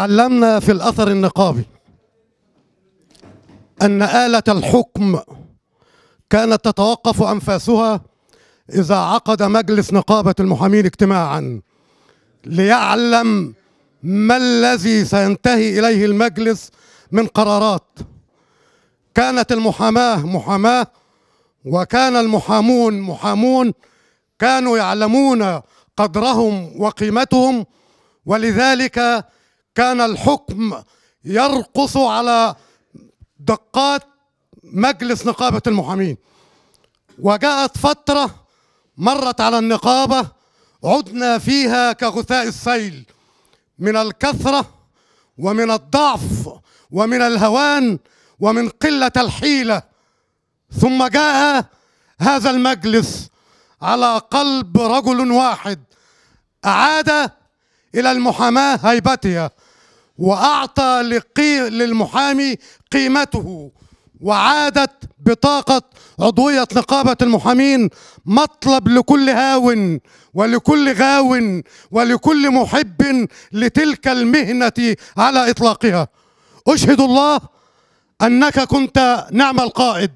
تعلمنا في الأثر النقابي أن آلة الحكم كانت تتوقف أنفاسها إذا عقد مجلس نقابة المحامين اجتماعا ليعلم ما الذي سينتهي إليه المجلس من قرارات كانت المحاماة محاماة وكان المحامون محامون كانوا يعلمون قدرهم وقيمتهم ولذلك كان الحكم يرقص على دقات مجلس نقابة المحامين وجاءت فترة مرت على النقابة عدنا فيها كغثاء السيل من الكثرة ومن الضعف ومن الهوان ومن قلة الحيلة ثم جاء هذا المجلس على قلب رجل واحد أعاد إلى المحاماة هيبتها وأعطى لقي للمحامي قيمته وعادت بطاقة عضوية نقابة المحامين مطلب لكل هاون ولكل غاو ولكل محب لتلك المهنة على إطلاقها أشهد الله أنك كنت نعم القائد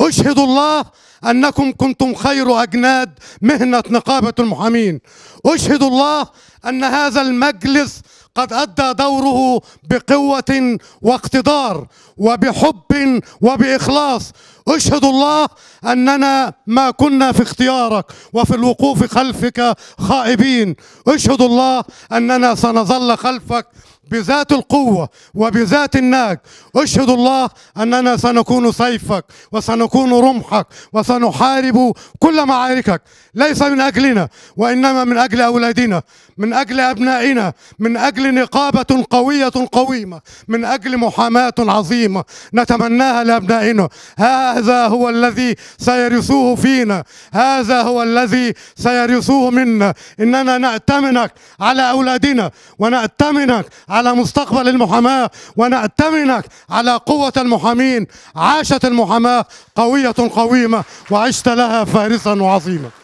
أشهد الله أنكم كنتم خير أجناد مهنة نقابة المحامين أشهد الله أن هذا المجلس قد أدى دوره بقوة واقتدار وبحب وبإخلاص أشهد الله أننا ما كنا في اختيارك وفي الوقوف خلفك خائبين أشهد الله أننا سنظل خلفك بذات القوة وبذات الناج أشهد الله أننا سنكون سيفك وسنكون رمحك وسنحارب كل معاركك ليس من أجلنا وإنما من أجل أولادنا من أجل أبنائنا من أجل نقابة قوية قويمة من أجل محاماة عظيمة نتمناها لأبنائنا هذا هو الذي سيرثوه فينا هذا هو الذي سيرثوه منا إننا نأتمنك على أولادنا ونأتمنك على على مستقبل المحاماة ونأتمنك على قوة المحامين عاشت المحاماة قوية قويمة وعشت لها فارسا وعظيما